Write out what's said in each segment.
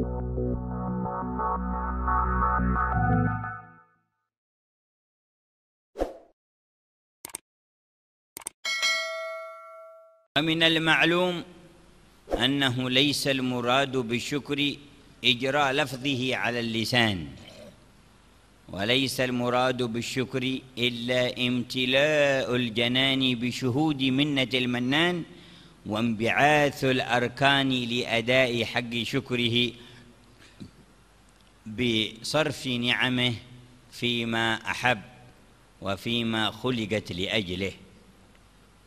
ومن المعلوم أنه ليس المراد بالشكر إجراء لفظه على اللسان وليس المراد بالشكر إلا امتلاء الجنان بشهود منة المنان وانبعاث الأركان لأداء حق شكره بصرف نعمه فيما احب وفيما خلقت لاجله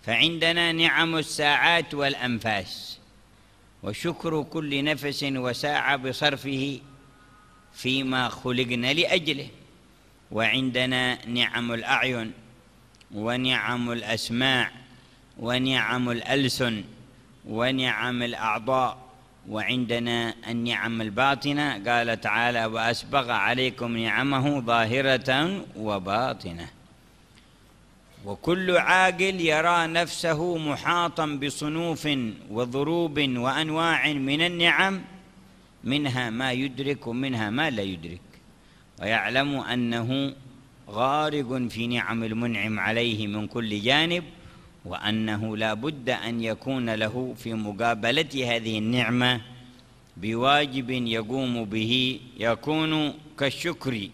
فعندنا نعم الساعات والانفاس وشكر كل نفس وساعه بصرفه فيما خلقنا لاجله وعندنا نعم الاعين ونعم الاسماع ونعم الالسن ونعم الاعضاء وعندنا النعم الباطنة قال تعالى وأسبغ عليكم نعمه ظاهرة وباطنة وكل عاقل يرى نفسه محاطا بصنوف وضروب وأنواع من النعم منها ما يدرك ومنها ما لا يدرك ويعلم أنه غارق في نعم المنعم عليه من كل جانب وأنه لا بد أن يكون له في مقابلة هذه النعمة بواجب يقوم به يكون كالشكر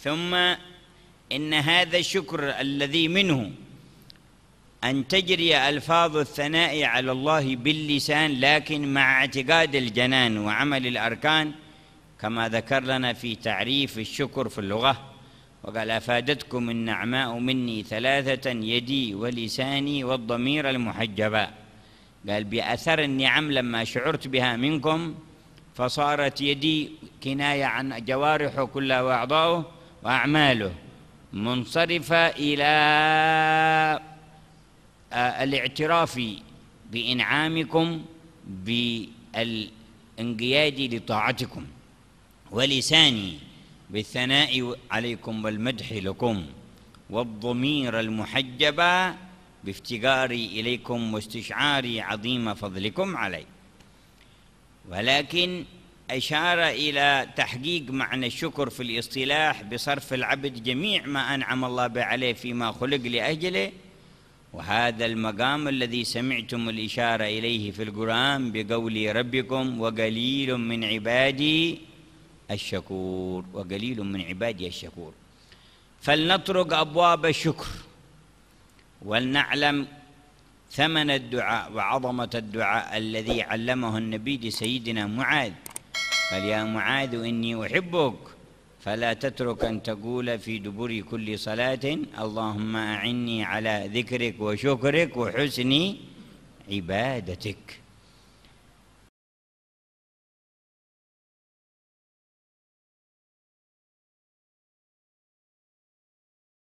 ثم إن هذا الشكر الذي منه أن تجري ألفاظ الثناء على الله باللسان لكن مع اعتقاد الجنان وعمل الأركان كما ذكر لنا في تعريف الشكر في اللغة وقال أفادتكم النعماء مني ثلاثة يدي ولساني والضمير المحجبة قال بأثر النعم لما شعرت بها منكم فصارت يدي كناية عن جوارحه كلها وأعضاؤه وأعماله منصرفة إلى آه، الاعتراف بإنعامكم بالانقياد لطاعتكم ولساني بالثناء عليكم والمدح لكم والضمير المحجب بافتقاري إليكم واستشعاري عظيم فضلكم علي ولكن أشار إلى تحقيق معنى الشكر في الاصطلاح بصرف العبد جميع ما أنعم الله به عليه فيما خلق لأجله وهذا المقام الذي سمعتم الإشارة إليه في القرآن بقول ربكم وقليل من عبادي الشكور وقليل من عبادي الشكور فلنطرق أبواب الشكر ولنعلم ثمن الدعاء وعظمة الدعاء الذي علمه النبي لسيدنا معاذ قال يا معاذ إني أحبك فلا تترك أن تقول في دبر كل صلاة اللهم أعني على ذكرك وشكرك وحسن عبادتك